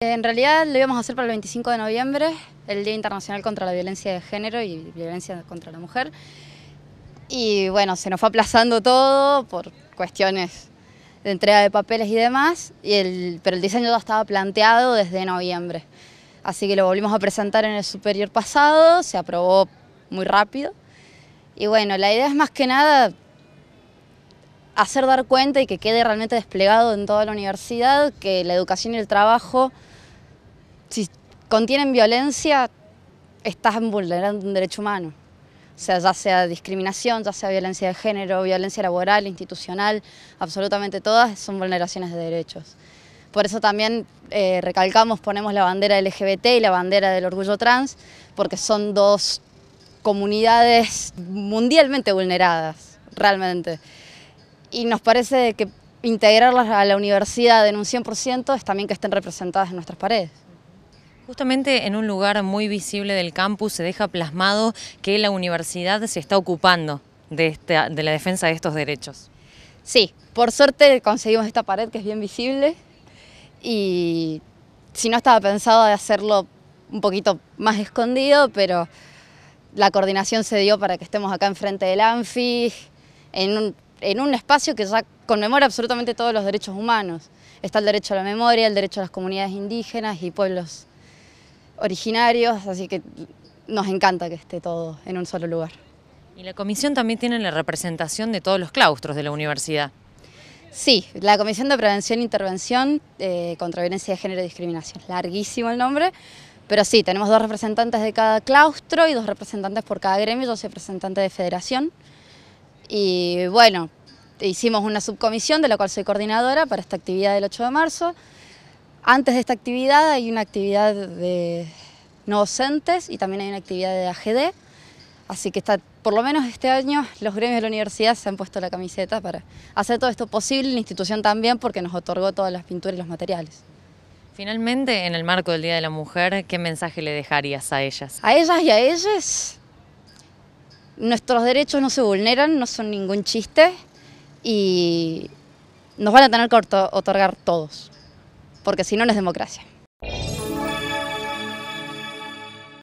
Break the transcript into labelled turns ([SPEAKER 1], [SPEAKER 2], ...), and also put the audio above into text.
[SPEAKER 1] En realidad lo íbamos a hacer para el 25 de noviembre, el Día Internacional contra la Violencia de Género y Violencia contra la Mujer. Y bueno, se nos fue aplazando todo por cuestiones de entrega de papeles y demás, y el, pero el diseño ya estaba planteado desde noviembre. Así que lo volvimos a presentar en el superior pasado, se aprobó muy rápido. Y bueno, la idea es más que nada hacer dar cuenta y que quede realmente desplegado en toda la universidad que la educación y el trabajo, si contienen violencia, estás vulnerando un derecho humano. O sea, ya sea discriminación, ya sea violencia de género, violencia laboral, institucional, absolutamente todas son vulneraciones de derechos. Por eso también eh, recalcamos, ponemos la bandera LGBT y la bandera del orgullo trans, porque son dos comunidades mundialmente vulneradas, realmente y nos parece que integrarlas a la universidad en un 100% es también que estén representadas en nuestras paredes.
[SPEAKER 2] Justamente en un lugar muy visible del campus se deja plasmado que la universidad se está ocupando de, la defensa de estos derechos.
[SPEAKER 1] Sí, por suerte conseguimos esta pared que es bien visible y si no estaba pensado de hacerlo un poquito más escondido, pero la coordinación se dio para que estemos acá enfrente del Anfi, en un en un espacio que ya conmemora absolutamente todos los derechos humanos. Está el derecho a la memoria, el derecho a las comunidades indígenas y pueblos originarios, así que nos encanta que esté todo en un solo lugar.
[SPEAKER 2] Y la comisión también tiene la representación de todos los claustros de la universidad.
[SPEAKER 1] Sí, la Comisión de Prevención e Intervención eh, contra Violencia de Género y Discriminación. Larguísimo el nombre, pero sí, tenemos dos representantes de cada claustro y dos representantes por cada gremio, yo soy representante de federación. Y bueno, hicimos una subcomisión de la cual soy coordinadora para esta actividad del 8 de marzo. Antes de esta actividad hay una actividad de no docentes y también hay una actividad de AGD. Así que está, por lo menos este año los gremios de la universidad se han puesto la camiseta para hacer todo esto posible, la institución también porque nos otorgó todas las pinturas y los materiales. Finalmente,
[SPEAKER 2] en el marco del Día de la Mujer, ¿qué mensaje le dejarías a ellas?
[SPEAKER 1] A ellas y a ellos Nuestros derechos no se vulneran, no son ningún chiste y nos van a tener que otorgar todos, porque si no, no es democracia.